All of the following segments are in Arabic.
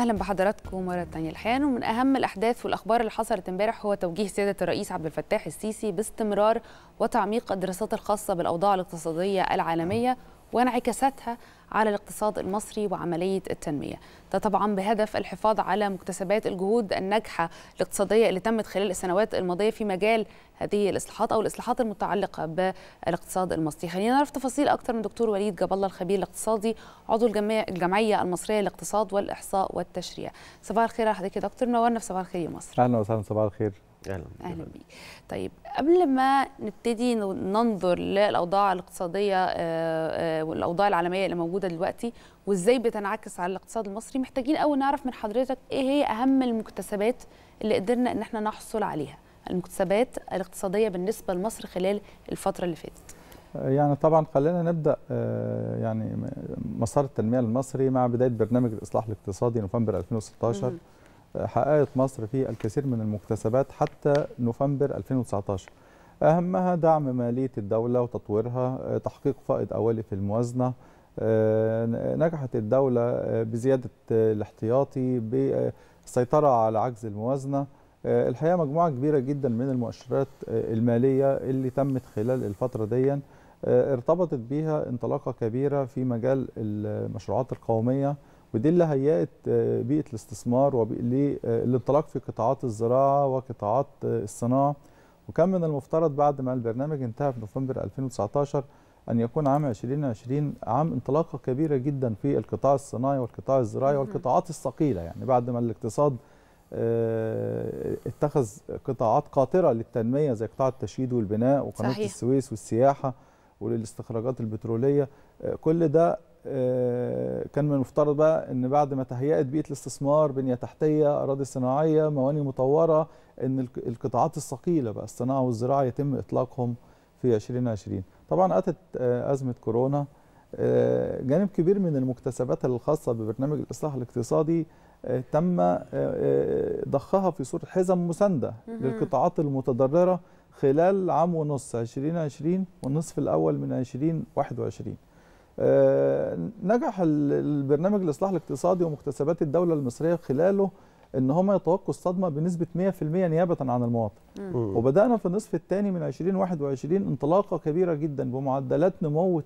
اهلا بحضراتكم مره ثانيه الحقيقه ومن اهم الاحداث والاخبار اللي حصلت امبارح هو توجيه سياده الرئيس عبد الفتاح السيسي باستمرار وتعميق الدراسات الخاصه بالاوضاع الاقتصاديه العالميه وانعكاساتها على الاقتصاد المصري وعملية التنمية ده طبعا بهدف الحفاظ على مكتسبات الجهود الناجحة الاقتصادية اللي تمت خلال السنوات الماضية في مجال هذه الإصلاحات أو الإصلاحات المتعلقة بالاقتصاد المصري خلينا نعرف تفاصيل أكثر من دكتور وليد جاب الله الخبير الاقتصادي عضو الجمعية المصرية للاقتصاد والإحصاء والتشريع صباح الخير حضرتك يا دكتور نورنا في صباح الخير يا مصر أهلا وسهلا صباح الخير اهلا اهلا بيك طيب قبل ما نبتدي ننظر للاوضاع الاقتصاديه آه، آه، والاوضاع العالميه اللي موجوده دلوقتي وازاي بتنعكس على الاقتصاد المصري محتاجين اول نعرف من حضرتك ايه هي اهم المكتسبات اللي قدرنا ان احنا نحصل عليها المكتسبات الاقتصاديه بالنسبه لمصر خلال الفتره اللي فاتت يعني طبعا خلينا نبدا آه، يعني مسار التنميه المصري مع بدايه برنامج الاصلاح الاقتصادي نوفمبر 2016 حققت مصر في الكثير من المكتسبات حتى نوفمبر 2019 أهمها دعم مالية الدولة وتطويرها تحقيق فائض أولي في الموازنة آه، نجحت الدولة آه، بزيادة الاحتياطي بالسيطرة على عجز الموازنة آه، الحقيقة مجموعة كبيرة جدا من المؤشرات المالية اللي تمت خلال الفترة دي ارتبطت بها انطلاقة كبيرة في مجال المشروعات القومية ودي اللي هيئت آه، بيئه الاستثمار آه، للانطلاق في قطاعات الزراعه وقطاعات آه، الصناعه وكان من المفترض بعد ما البرنامج انتهى في نوفمبر 2019 ان يكون عام 2020 عام انطلاقه كبيره جدا في القطاع الصناعي والقطاع الزراعي والقطاعات الثقيله يعني بعد ما الاقتصاد اتخذ قطاعات قاطره للتنميه زي قطاع التشييد والبناء وقناه صحيح. السويس والسياحه وللاستخراجات البتروليه كل ده آه، كان من المفترض بقى ان بعد ما تهيأت بيئه الاستثمار بنيه تحتيه اراضي صناعيه مواني مطوره ان القطاعات الثقيله بقى الصناعه والزراعه يتم اطلاقهم في 2020 طبعا اتت آه، ازمه كورونا آه، جانب كبير من المكتسبات الخاصه ببرنامج الاصلاح الاقتصادي تم ضخها في صوره حزم مسانده للقطاعات المتضرره خلال عام ونص 2020 والنصف الاول من 2021 آه، نجح البرنامج الاصلاح الاقتصادي ومكتسبات الدوله المصريه خلاله ان هم يتوقوا الصدمه بنسبه 100% نيابه عن المواطن مم. وبدانا في النصف الثاني من 2021 انطلاقه كبيره جدا بمعدلات نمو 9%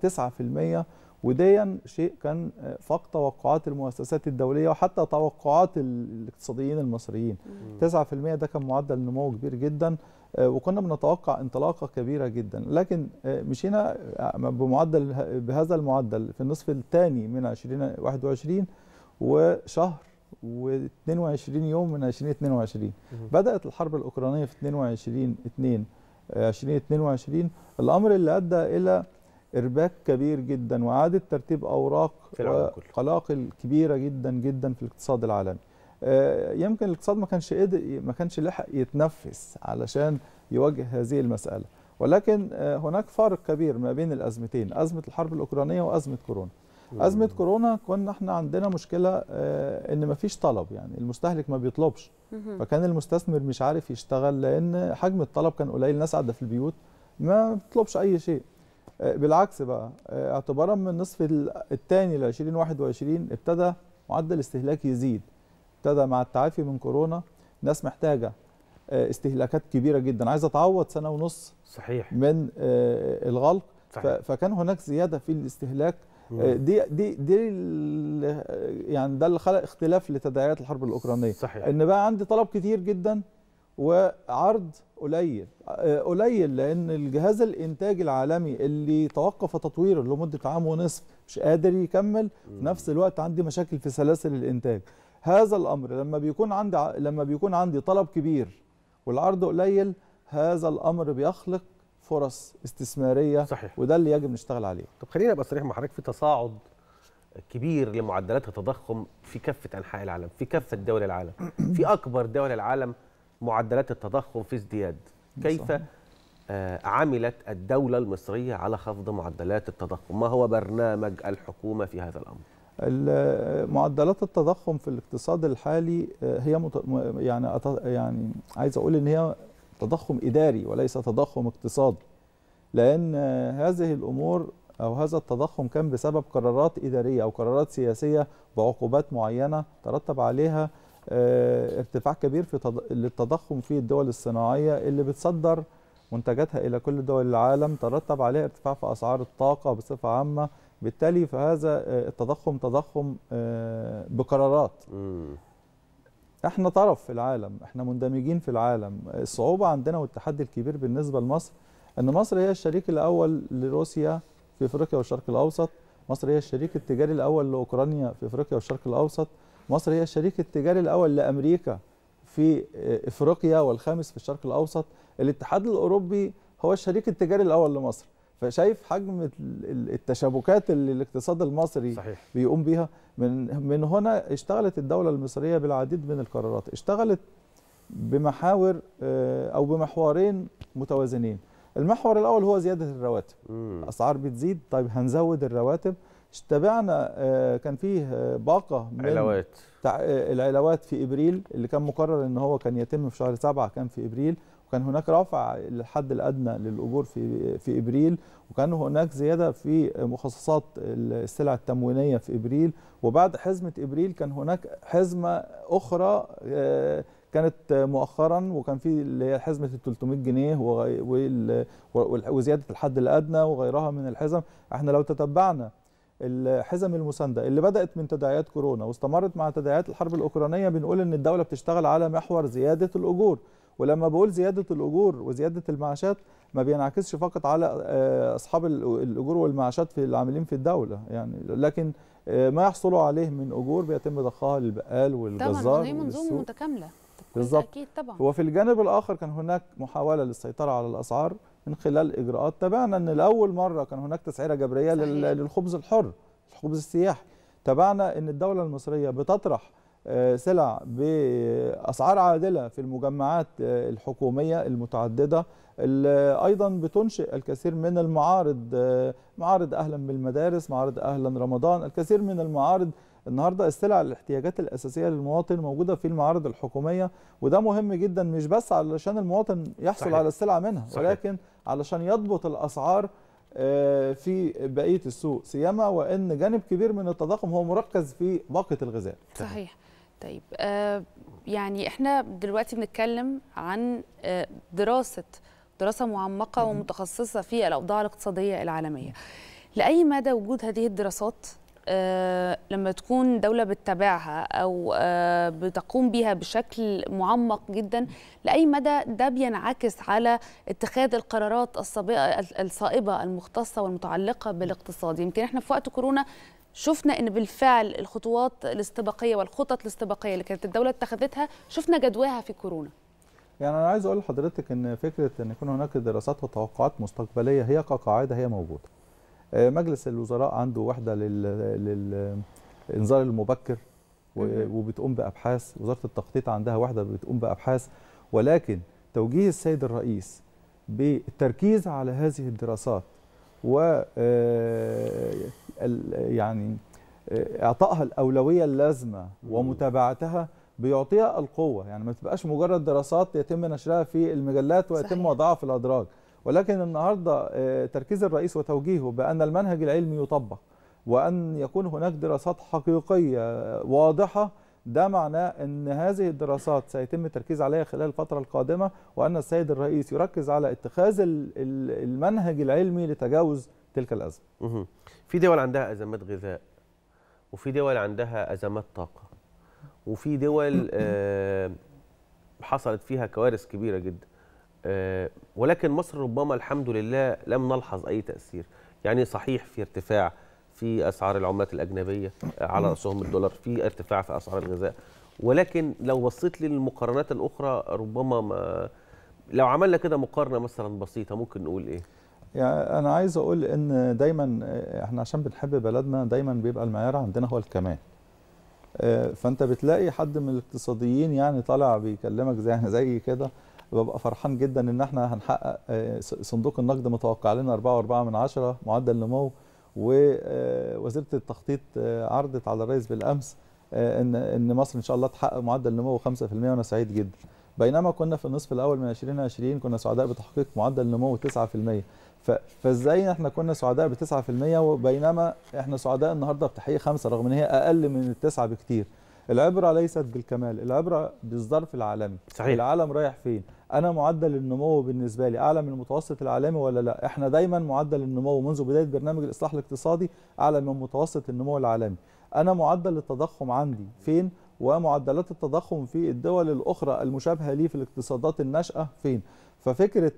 وديا شيء كان آه، فاق توقعات المؤسسات الدوليه وحتى توقعات الاقتصاديين المصريين مم. 9% ده كان معدل نمو كبير جدا آه، وكنا بنتوقع انطلاقه كبيره جدا لكن آه، مشينا بمعدل بهذا المعدل في النصف الثاني من 2021 وشهر و22 يوم من 2022 بدات الحرب الاوكرانيه في 22 2 2022 الامر اللي ادى الى ارباك كبير جدا واعاده ترتيب اوراق قلاقل كبيره جدا جدا في الاقتصاد العالمي آه، يمكن الاقتصاد ما كانش قدر ما كانش لحق يتنفس علشان يواجه هذه المساله ولكن آه، هناك فارق كبير ما بين الازمتين ازمه الحرب الاوكرانيه وازمه كورونا ازمه كورونا كنا احنا عندنا مشكله آه، ان مفيش طلب يعني المستهلك ما بيطلبش فكان المستثمر مش عارف يشتغل لان حجم الطلب كان قليل الناس قاعده في البيوت ما بتطلبش اي شيء آه، بالعكس بقى آه، اعتبارا من النصف الثاني ل 2021 ابتدى معدل الاستهلاك يزيد ابتدى مع التعافي من كورونا ناس محتاجه استهلاكات كبيره جدا عايزه تعوض سنه ونص صحيح من الغلق صحيح. فكان هناك زياده في الاستهلاك آه، دي دي دي يعني ده اللي خلق اختلاف لتداعيات الحرب الاوكرانيه صحيح. ان بقى عندي طلب كتير جدا وعرض قليل آه، قليل لان الجهاز الانتاج العالمي اللي توقف تطويره لمده عام ونصف مش قادر يكمل في نفس الوقت عندي مشاكل في سلاسل الانتاج هذا الامر لما بيكون عندي لما بيكون عندي طلب كبير والعرض قليل هذا الامر بيخلق فرص استثماريه صحيح. وده اللي يجب نشتغل عليه طب خلينا ابقى صريح مع حضرتك في تصاعد كبير لمعدلات التضخم في كافه انحاء العالم في كافه دول العالم في اكبر دول العالم معدلات التضخم في ازدياد كيف صحيح. آه، عملت الدولة المصرية على خفض معدلات التضخم ما هو برنامج الحكومة في هذا الأمر؟ آه، معدلات التضخم في الاقتصاد الحالي آه، هي يعني يعني عايز اقول ان هي تضخم إداري وليس تضخم اقتصادي لأن هذه الأمور أو هذا التضخم كان بسبب قرارات إدارية أو قرارات سياسية بعقوبات معينة ترتب عليها آه، ارتفاع كبير في للتضخم في الدول الصناعية اللي بتصدر منتجاتها إلى كل دول العالم ترتب عليها ارتفاع في أسعار الطاقة بصفة عامة بالتالي فهذا آه، التضخم تضخم آه، بقرارات احنا طرف في العالم احنا مندمجين في العالم الصعوبة عندنا والتحدي الكبير بالنسبة لمصر ان مصر هي الشريك الاول لروسيا في افريقيا والشرق الاوسط مصر هي الشريك التجاري الاول لاوكرانيا في افريقيا والشرق الاوسط مصر هي الشريك التجاري الاول لامريكا في افريقيا والخامس في الشرق الاوسط الاتحاد الاوروبي هو الشريك التجاري الاول لمصر فشايف حجم التشابكات اللي الاقتصاد المصري صحيح. بيقوم بيها من من هنا اشتغلت الدوله المصريه بالعديد من القرارات اشتغلت بمحاور آه، او بمحورين متوازنين المحور الاول هو زياده الرواتب اسعار بتزيد طيب هنزود الرواتب تابعنا آه، كان فيه آه، باقه من علاوات العلاوات في ابريل اللي كان مقرر ان هو كان يتم في شهر سبعة كان في ابريل كان هناك رفع للحد الادنى للاجور في في ابريل وكان هناك زياده في مخصصات السلع التموينيه في ابريل وبعد حزمه ابريل كان هناك حزمه اخرى آه، كانت مؤخرا وكان في اللي هي حزمه ال 300 جنيه وزياده الحد الادنى وغيرها من الحزم احنا لو تتبعنا الحزم المسانده اللي بدات من تداعيات كورونا واستمرت مع تداعيات الحرب الاوكرانيه بنقول ان الدوله بتشتغل على محور زياده الاجور ولما بقول زياده الاجور وزياده المعاشات ما بينعكسش فقط على آه، اصحاب الاجور والمعاشات في العاملين في الدوله يعني لكن آه، ما يحصلوا عليه من اجور بيتم ضخها للبقال والجزار طبعا هي منظومه متكامله بالظبط اكيد طبعا وفي الجانب الاخر كان هناك محاوله للسيطره على الاسعار من خلال اجراءات تابعنا ان لاول مره كان هناك تسعيره جبريه صحيح. للخبز الحر الخبز السياحي تابعنا ان الدوله المصريه بتطرح آه، سلع باسعار عادله في المجمعات آه، الحكوميه المتعدده اللي ايضا بتنشئ الكثير من المعارض آه، معارض اهلا بالمدارس معارض اهلا رمضان الكثير من المعارض النهارده السلع الاحتياجات الاساسيه للمواطن موجوده في المعارض الحكوميه وده مهم جدا مش بس علشان المواطن يحصل صحيح. على السلع منها صحيح. ولكن علشان يضبط الاسعار في بقيه السوق سيما وان جانب كبير من التضخم هو مركز في باقه الغذاء صحيح طيب آه يعني احنا دلوقتي بنتكلم عن آه، دراسه دراسه معمقه ومتخصصه في الاوضاع الاقتصاديه العالميه لاي مدى وجود هذه الدراسات آه لما تكون دولة بتتابعها أو آه بتقوم بها بشكل معمق جدا لأي مدى ده بينعكس على اتخاذ القرارات الصائبة المختصة والمتعلقة بالاقتصاد يمكن احنا في وقت كورونا شفنا ان بالفعل الخطوات الاستباقيه والخطط الاستباقيه اللي كانت الدوله اتخذتها شفنا جدواها في كورونا يعني انا عايز اقول لحضرتك ان فكره ان يكون هناك دراسات وتوقعات مستقبليه هي كقاعده هي موجوده آه، مجلس الوزراء عنده وحده للانذار المبكر وبتقوم بابحاث وزاره التخطيط عندها وحده بتقوم بابحاث ولكن توجيه السيد الرئيس بالتركيز على هذه الدراسات و آه، يعني آه، اعطائها الاولويه اللازمه ومتابعتها بيعطيها القوه يعني ما تبقاش مجرد دراسات يتم نشرها في المجلات ويتم وضعها في الادراج ولكن النهارده آه، تركيز الرئيس وتوجيهه بان المنهج العلمي يطبق وان يكون هناك دراسات حقيقيه واضحه ده معناه ان هذه الدراسات سيتم التركيز عليها خلال الفتره القادمه وان السيد الرئيس يركز على اتخاذ المنهج العلمي لتجاوز تلك الازمه. في دول عندها ازمات غذاء وفي دول عندها ازمات طاقه وفي دول آه، حصلت فيها كوارث كبيره جدا آه، ولكن مصر ربما الحمد لله لم نلحظ اي تاثير يعني صحيح في ارتفاع في اسعار العملات الاجنبيه آه، على راسهم الدولار في ارتفاع في اسعار الغذاء ولكن لو بصيت للمقارنات الاخرى ربما ما لو عملنا كده مقارنه مثلا بسيطه ممكن نقول ايه يعني انا عايز اقول ان دايما آه، احنا عشان بنحب بلدنا دايما بيبقى المعيار عندنا هو الكمال آه، فانت بتلاقي حد من الاقتصاديين يعني طالع بيكلمك زي زي كده ببقى فرحان جدا ان احنا هنحقق صندوق النقد متوقع لنا 4.4 من معدل نمو ووزيره التخطيط آه، عرضت على الرئيس بالامس آه، ان ان مصر ان شاء الله تحقق معدل نمو 5% وانا سعيد جدا بينما كنا في النصف الاول من 2020 كنا سعداء بتحقيق معدل نمو 9% فازاي احنا كنا سعداء ب 9% وبينما احنا سعداء النهارده بتحقيق 5 رغم ان هي اقل من التسعه بكتير العبره ليست بالكمال العبره بالظرف العالمي صحيح. العالم رايح فين انا معدل النمو بالنسبه لي اعلى من المتوسط العالمي ولا لا احنا دايما معدل النمو منذ بدايه برنامج الاصلاح الاقتصادي اعلى من متوسط النمو العالمي انا معدل التضخم عندي فين ومعدلات التضخم في الدول الاخرى المشابهه لي في الاقتصادات الناشئه فين ففكره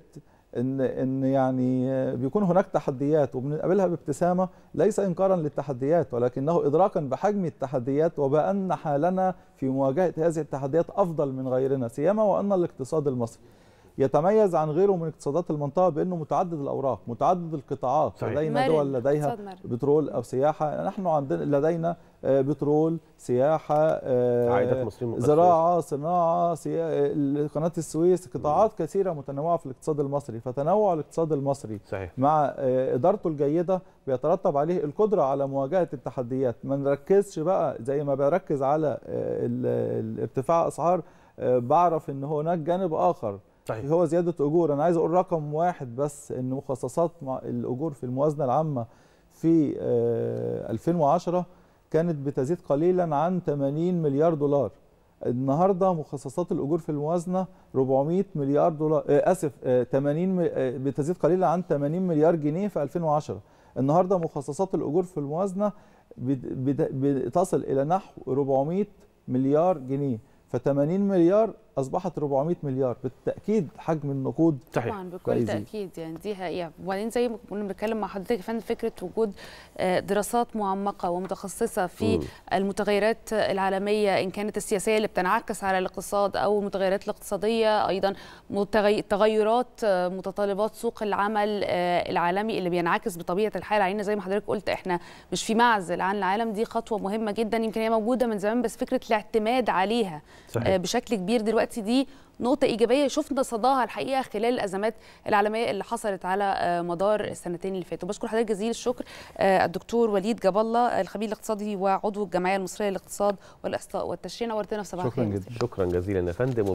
ان ان يعني بيكون هناك تحديات وبنقابلها بابتسامه ليس انكارا للتحديات ولكنه ادراكا بحجم التحديات وبان حالنا في مواجهه هذه التحديات افضل من غيرنا سيما وان الاقتصاد المصري يتميز عن غيره من اقتصادات المنطقه بانه متعدد الاوراق متعدد القطاعات صحيح. لدينا دول لديها بترول او سياحه نحن عندنا لدينا آه، بترول سياحه آه، زراعه صناعه سيا... آه، قناه السويس قطاعات كثيره متنوعه في الاقتصاد المصري فتنوع الاقتصاد المصري صحيح. مع ادارته الجيده بيترتب عليه القدره على مواجهه التحديات ما نركزش بقى زي ما بركز على ارتفاع اسعار بعرف ان هناك جانب اخر صحيح. هو زياده اجور انا عايز اقول رقم واحد بس ان مخصصات الاجور في الموازنه العامه في 2010 آه، كانت بتزيد قليلا عن 80 مليار دولار النهارده مخصصات الاجور في الموازنه 400 مليار دولار آه، اسف 80 آه، بتزيد قليلا عن 80 مليار جنيه في 2010 النهارده مخصصات الاجور في الموازنه بتصل الى نحو 400 مليار جنيه ف 80 مليار اصبحت 400 مليار بالتاكيد حجم النقود صحيح طبعا بكل فايزي. تاكيد يعني دي حقيقه وبعدين زي ما كنا بنتكلم مع حضرتك فن فكره وجود آه، دراسات معمقه ومتخصصه في م. المتغيرات العالميه ان كانت السياسيه اللي بتنعكس على الاقتصاد او المتغيرات الاقتصاديه ايضا تغيرات آه، متطلبات سوق العمل آه، العالمي اللي بينعكس بطبيعه الحال علينا زي ما حضرتك قلت احنا مش في معزل عن العالم دي خطوه مهمه جدا يمكن هي موجوده من زمان بس فكره الاعتماد عليها صحيح. بشكل كبير دلوقتي دلوقتي دي نقطة إيجابية شفنا صداها الحقيقة خلال الأزمات العالمية اللي حصلت على آه، مدار السنتين اللي فاتوا بشكر حضرتك جزيل الشكر آه، الدكتور وليد جاب الله الخبير الاقتصادي وعضو الجمعية المصرية للاقتصاد والإحصاء والتشريع نورتنا في صباح شكرا شكرا جزيلا يا فندم